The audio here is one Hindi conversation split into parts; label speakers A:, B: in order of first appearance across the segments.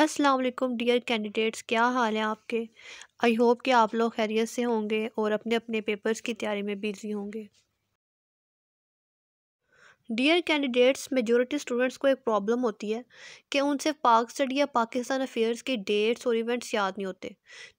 A: अस्सलाम वालेकुम डियर कैंडिडेट्स क्या हाल है आपके आई होप कि आप लोग खैरियत से होंगे और अपने अपने पेपर्स की तैयारी में बिज़ी होंगे डियर कैंडिडेट्स मेजोरिटी स्टूडेंट्स को एक प्रॉब्लम होती है कि उनसे पाक स्टडी या पाकिस्तान अफेयर्स के डेट्स और इवेंट्स याद नहीं होते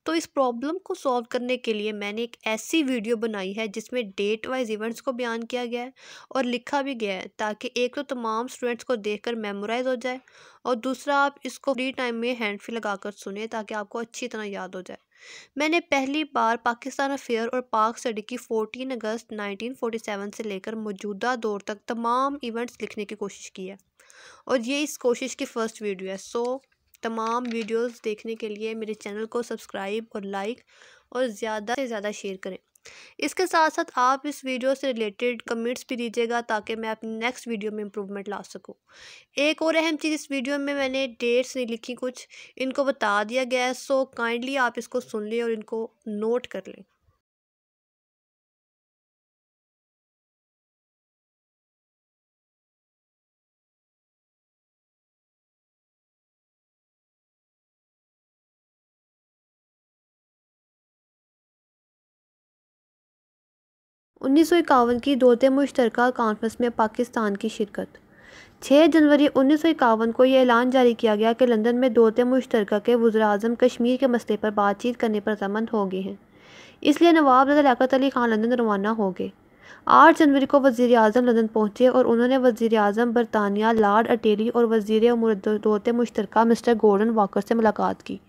A: तो इस प्रॉब्लम को सॉल्व करने के लिए मैंने एक ऐसी वीडियो बनाई है जिसमें डेट वाइज इवेंट्स को बयान किया गया है और लिखा भी गया है ताकि एक तो तमाम स्टूडेंट्स को देख कर मेमोराइज हो जाए और दूसरा आप इसको फ्री टाइम में हैंड फी लगा कर सुने ताकि आपको अच्छी तरह याद हो जाए मैंने पहली बार पाकिस्तान अफेयर और पाक स्टडी की 14 अगस्त 1947 से लेकर मौजूदा दौर तक तमाम इवेंट्स लिखने की कोशिश की है और ये इस कोशिश की फ़र्स्ट वीडियो है सो तमाम वीडियोस देखने के लिए मेरे चैनल को सब्सक्राइब और लाइक और ज़्यादा से ज़्यादा शेयर करें इसके साथ साथ आप इस वीडियो से रिलेटेड कमेंट्स भी दीजिएगा ताकि मैं अपनी नेक्स्ट वीडियो में इम्प्रूवमेंट ला सकूँ एक और अहम चीज़ इस वीडियो में मैंने डेट्स नहीं लिखी कुछ इनको बता दिया गया है सो काइंडली आप इसको सुन लें और इनको नोट कर लें उन्नीस सौ इक्यावन की दोते मुश्तरक कॉन्फ्रेंस में पाकिस्तान की शिरकत छः जनवरी उन्नीस सौ इक्यावन को यह ऐलान जारी किया गया कि लंदन में दोते मुश्तरक के वज़्राजम अजम कश्मीर के मसले पर बातचीत करने पर रजामंद हो गए हैं इसलिए नवाब रजा लियात अली खान लंदन रवाना हो गए आठ जनवरी को वज़ी अजम लंदन पहुँचे और उन्होंने वज़ी अजम बरतानिया लार्ड अटेली और वज़ी अमूरत मुश्तर मिस्टर गोल्डन वाकर से मुलाकात की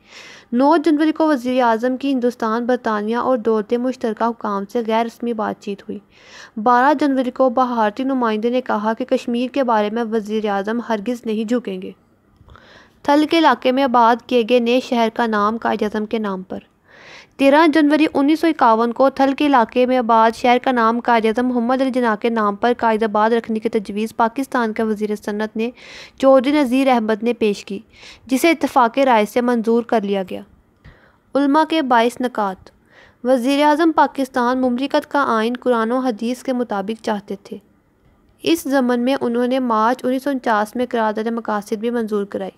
A: नौ जनवरी को वज़ी अजम की हिंदुस्तान बरतानिया और दौरते मुश्तर हुकाम से गैर रस्मी बातचीत हुई बारह जनवरी को भारतीय नुमाइंदे ने कहा कि कश्मीर के बारे में वज़ी अजम हरगिज़ नहीं झुकेंगे थल के इलाके में आबाद किए गए नए शहर का नाम कायद अजम के नाम पर तेरह जनवरी उन्नीस को थल के इलाके में आबाद शहर का नाम कायद मोहम्मद अली जना के नाम पर कायदाबाद रखने की तजवीज़ पाकिस्तान के वजीर सनत ने चौधरी नज़ीर अहमद ने पेश की जिसे इतफाक़ राय से मंजूर कर लिया गया उल्मा के बाईस नकात वज़ी अजम पाकिस्तान ममलिकत का आइन कुरान हदीस के मुताबिक चाहते थे इस जमन में उन्होंने मार्च उन्नीस सौ उनचास में करारदाद मकासद भी मंजूर कराई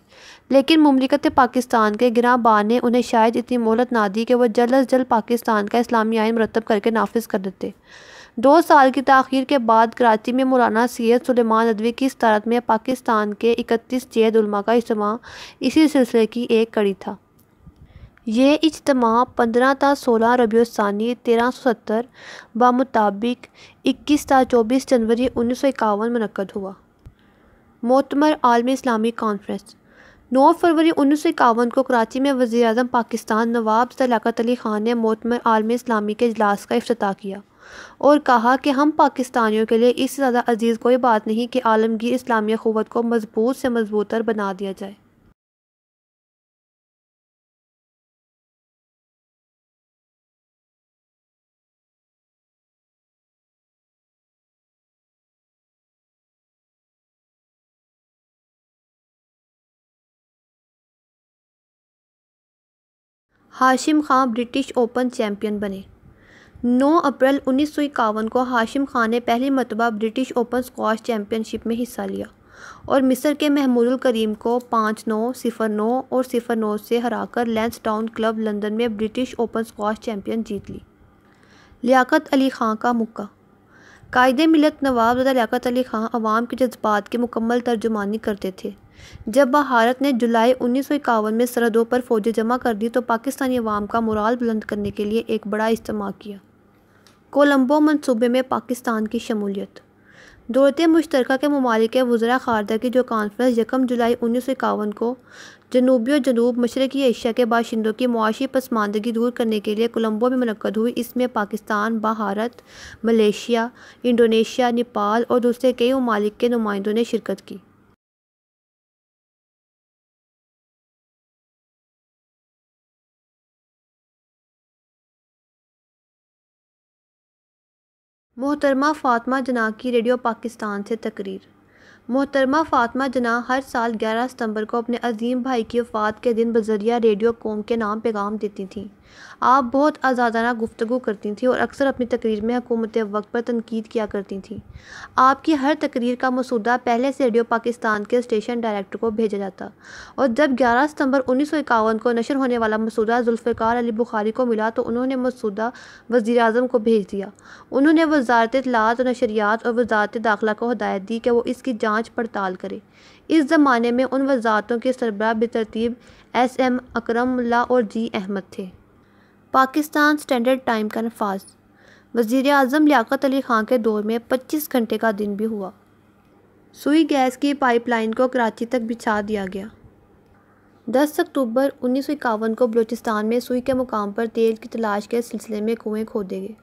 A: लेकिन ममलिकत पाकिस्तान के गिराबान ने उन्हें शायद इतनी मोहलत ना दी कि वह जल्द अज जल्द पाकिस्तान का इस्लामी आयन मरतब करके नाफिज कर देते दो साल की तखिर के बाद कराची में मौलाना सैद सलेमान अदवी की सतारत में पाकिस्तान के इकतीस जैदा का इस्तेमाल इसी सिलसिले की एक कड़ी था यह इजतमा पंद्रह त सोलह रबीउ तेरह सौ सत्तर बामुताबिक इक्कीस ता चौबीस जनवरी उन्नीस सौ इक्यावन मनक़द हुआ मोतमर आलमी इस्लामी कॉन्फ्रेंस नौ फरवरी उन्नीस सौ इक्यावन को कराची में वज़ी अजम पाकिस्तान नवाब सलाकत अली ख़ान ने मोतमर आलमी इस्लामी के अजलास का अफ्ताह किया और कहा कि हम पाकिस्तानियों के लिए इससे ज़्यादा अजीज़ कोई बात नहीं कि आलमगीर इस्लामी क़वत को मजबूत से मजबूतर बना दिया जाए Hashim Khan British Open champion बने 9 अप्रैल उन्नीस को हाशिम खान ने पहली मरतबा ब्रिटिश ओपन स्कॉश चैम्पियनशिप में हिस्सा लिया और मिस्र के महमूदुल करीम को पाँच नौ सिफर नौ और सिफर नौ से हराकर लेंस टाउन क्लब लंदन में ब्रिटिश ओपन स्कॉश चैम्पियन जीत ली लियाकत अली खां का मुक्का कायदे मिलत नवाबजदा लियाकत अली खां आवाम के जज्बात के मुकम्मल तर्जुमानी करते थे जब भारत ने जुलाई उन्नीस में सरहदों पर फौजें जमा कर दी तो पाकिस्तानी अवाम का मुराल बुलंद करने के लिए एक बड़ा इज्तम किया कोलंबो मनसूबे में पाकिस्तान की शमूलियत दौलत मुश्तरक के ममालिक वज़रा खारदा की जो कॉन्फ्रेंस यकम जुलाई उन्नीस सौ इक्यावन को जनूबी और जनूब मशरकी एशिया के बाशिंदों की मुआशी पसमानदगी दूर करने के लिए कोलंबो में मनक़द हुई इसमें पाकिस्तान भारत मलेशिया इंडोनेशिया नेपाल और दूसरे कई ममालिक के नुमाइंदों ने शिरकत की मोहतरमा फ़ातिमा जना की रेडियो पाकिस्तान से तकरीर मोहतरमा फातमा जना हर साल 11 सितंबर को अपने अजीम भाई की वफ़ात के दिन बजरिया रेडियो कौम के नाम पैगाम देती थीं आप बहुत आज़ादाना गुफ्तु करती थी और अक्सर अपनी तकरीर में हकूमत वक्त पर तनकीद किया करती थी आपकी हर तकरीर का मसूदा पहले से रेडियो पाकिस्तान के स्टेशन डायरेक्टर को भेजा जाता और जब ग्यारह सितम्बर उन्नीस सौ इक्यावन को नशर होने वाला मसूदा जुल्फ़ार अली बुखारी को मिला तो उन्होंने मसूदा वज़ी अजम को भेज दिया उन्होंने वजारत इतलात और नशरियात और वजारत दाखिला को हदायत दी कि वो इसकी जाँच पड़ताल करे इस ज़माने में उन वजारतों के सरबरा बतरतीब एस एम अक्रम और जी अहमद थे पाकिस्तान स्टैंडर्ड टाइम का नफाज वज़ी अजम लियात अली ख़ान के दौर में पच्चीस घंटे का दिन भी हुआ सुई गैस की पाइपलाइन को कराची तक बिछा दिया गया दस अक्टूबर उन्नीस सौ इक्यावन को बलूचिस्तान में सुई के मुकाम पर तेल की तलाश के सिलसिले में कुएँ खोदे गए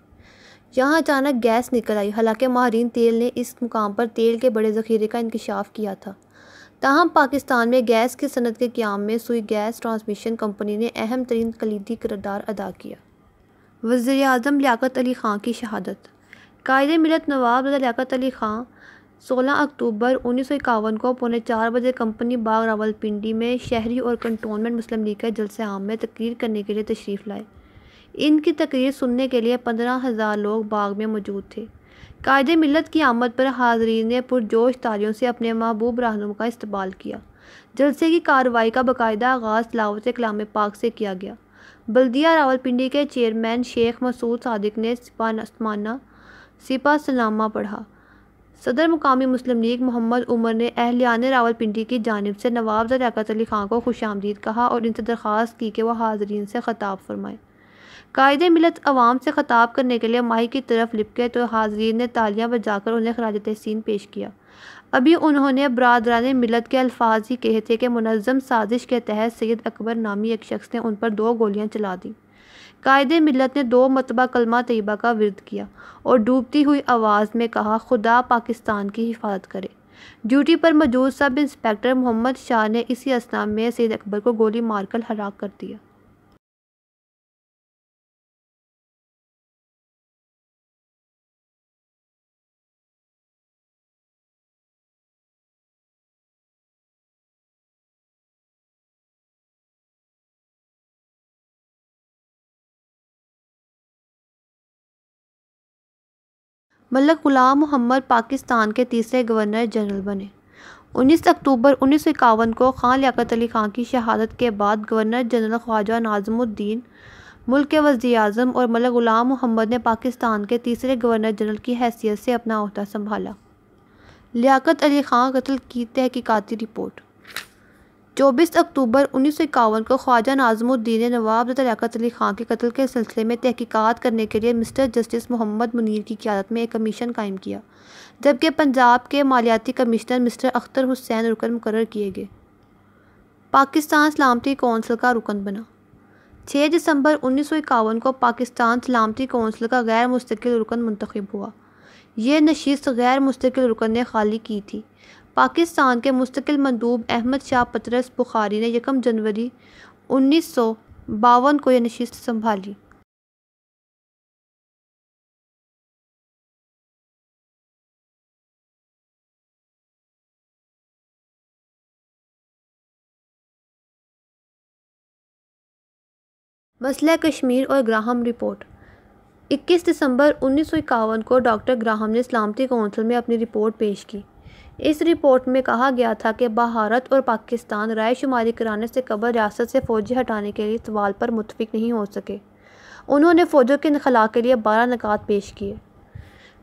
A: यहाँ अचानक गैस निकल आई हालांकि माहरीन तेल ने इस मुकाम पर तेल के बड़े ज़ख़ीरे का इंकशाफ किया था ताहम पाकिस्तान में गैस की सनत के क्याम में सुई गैस ट्रांसमिशन कंपनी ने अहम तरीन कलीदी करदार अदा किया वज़ी अजम लियात अली ख़ां की शहादत कायद मिलत नवाब लियात अली ख़ां सोलह अक्टूबर उन्नीस सौ इक्यावन को पौने चार बजे कंपनी बाग रावलपिंडी में शहरी और कंटोनमेंट मुस्लिम लीग के जलसे आम में तकरीर करने के लिए तशरीफ़ लाए इनकी तकरीर सुनने के लिए पंद्रह हज़ार लोग बाग में मौजूद थे कायद मिलत की आमद पर हाजरीन ने पुरजोश तालियों से अपने महबूब रहन का इस्तेमाल किया जलसे की कार्रवाई का बाकायदा आगाज़ तलावत कलाम पाक से किया गया बल्दिया रावलपिंडी के चेयरमैन शेख मसूद सदक ने सिपाना सिपा सनामा पढ़ा सदर मुकामी मुस्लिम लीग मोहम्मद उमर ने अहलियान रावलपिंडी की जानब से नवाब जयाकत अली खां को खुश आमदीद कहा और इनसे दरख्वास्त की कि वह हाजरीन से ख़ताब फरमाएँ कायद मिलत आवाम से ख़ताब करने के लिए माही की तरफ लिपके तो हाजरीन ने तालियां बजाकर उन्हें खराज तहसीन पेश किया अभी उन्होंने बरदरान मिलत के अल्फाज ही कहे थे कि मनज़म साजिश के तहत सैद अकबर नामी एक शख्स ने उन पर दो गोलियाँ चला दी कायद मिलत ने दो मतबा कलमा तयबा का विरद किया और डूबती हुई आवाज़ में कहा खुदा पाकिस्तान की हिफाजत करे ड्यूटी पर मौजूद सब इंस्पेक्टर मोहम्मद शाह ने इसी असना में सैद अकबर को गोली मारकर हराक कर दिया मलक मतलब ग़ुलाम मोहम्मद पाकिस्तान के तीसरे गवर्नर जनरल बने 19 अक्टूबर उन्नीस को खान लियाकत अली खान की शहादत के बाद गवर्नर जनरल ख्वाजा नाजमुद्दीन मुल्क के वजी अजम और मलक मतलब गुलाम मोहम्मद ने पाकिस्तान के तीसरे गवर्नर जनरल की हैसियत से अपना अहदा संभाला लियाकत अली ख़ान कत्ल की तहकीकती रिपोर्ट चौबीस अक्टूबर उन्नीस सौ इक्यावन को ख्वाजा नाजमुद्दीन ने नवाब लियात अली खां के कत्ल के सिलसिले में तहकीकात करने के लिए मिस्टर जस्टिस मोहम्मद मुनीर की क्यादत में एक कमीशन कायम किया जबकि पंजाब के मालियाती कमिश्नर मिस्टर अख्तर हुसैन रुकन मुकर किए गए पाकिस्तान सलामती कौंसिल का रुकन बना 6 दिसंबर उन्नीस को पाकिस्तान सलामती कौंसिल का गैर मुस्तकिल रुकन मंतखब हुआ यह नशीस गैर मुस्तकिल रुकन ने खाली की थी पाकिस्तान के मुस्तकिल मंदूब अहमद शाह पतरस बुखारी ने यकम जनवरी उन्नीस सौ बावन को यह नशस्त संभाली मसला कश्मीर और ग्राहम रिपोर्ट 21 दिसंबर उन्नीस को डॉक्टर ग्राहम ने सलामती कौंसिल में अपनी रिपोर्ट पेश की इस रिपोर्ट में कहा गया था कि भारत और पाकिस्तान रायशुमारी कराने से कबल रियासत से फ़ौजी हटाने के लिए सवाल पर मुतफिक नहीं हो सके उन्होंने फ़ौजों के इनखला के लिए बारह नकात पेश किए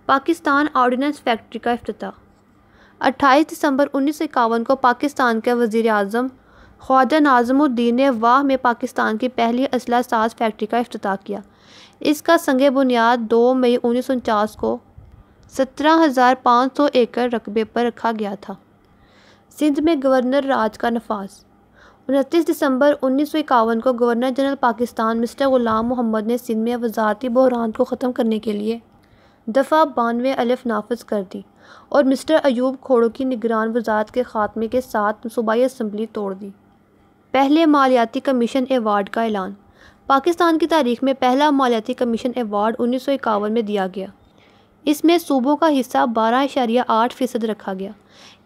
A: पाकिस्तान ऑर्डीनेंस फैक्ट्री का अफ्ताह अट्ठाईस दिसंबर उन्नीस सौ इक्यावन को पाकिस्तान के वजी अजम ख्वाजा नाजमुद्दीन ने वाह में पाकिस्तान की पहली असला साज फैक्ट्री का अफ्ताह किया इसका संग बुनियाद दो मई उन्नीस को सत्रह हज़ार पाँच सौ एकड़ रकबे पर रखा गया था सिंध में गवर्नर राज का नफाज उनतीस दिसंबर उन्नीस सौ इक्यावन को governor general Pakistan mister Ghulam Mohammad ने सिंध में वजारती बहरान को ख़त्म करने के लिए दफ़ा बानवे अलिफ नाफज कर दी और मिस्टर अयूब खोड़ों की निगरान वजारत के ख़ात्मे के साथ सूबाई असम्बली तोड़ दी पहले मालियाती कमीशन एवार्ड का ऐलान पाकिस्तान की तारीख में पहला मालियाती कमीशन एवार्ड उन्नीस सौ इक्यावन में दिया गया इसमें सूबों का हिस्सा बारह इशारिया आठ फ़ीसद रखा गया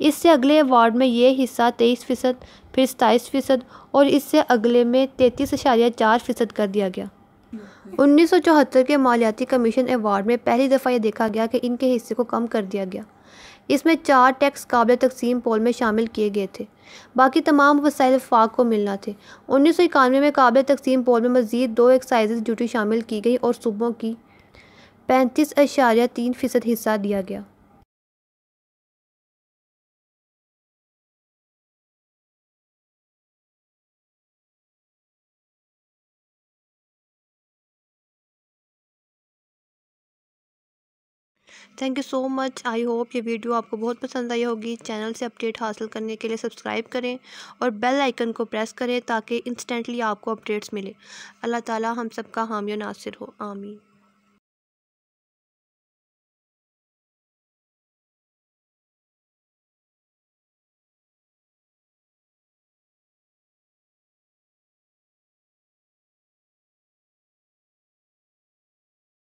A: इससे अगले अवार्ड में ये हिस्सा तेईस फ़ीसद फिर सताईस फ़ीसद और इससे अगले में तैंतीस इशारिया चार फ़ीसद कर दिया गया उन्नीस सौ चौहत्तर के मालियाती कमीशन अवार्ड में पहली दफ़ा यह देखा गया कि इनके हिस्से को कम कर दिया गया इसमें चार टैक्स काबिल तकसीम पोल में शामिल किए गए थे बाकी तमाम वसाइल फाक को मिलना थे उन्नीस सौ इक्यानवे में काबिल तकसीम पोल में मजीद दो एक्साइज ड्यूटी शामिल की गई और सूबों की पैंतीस अशारिया तीन फ़ीसद हिस्सा दिया गया thank you so much I hope ये वीडियो आपको बहुत पसंद आई होगी चैनल से अपडेट हासिल करने के लिए सब्सक्राइब करें और बेल आइकन को प्रेस करें ताकि इंस्टेंटली आपको अपडेट्स मिले अल्लाह ताला हम सब का हामी नासिर हो आमीन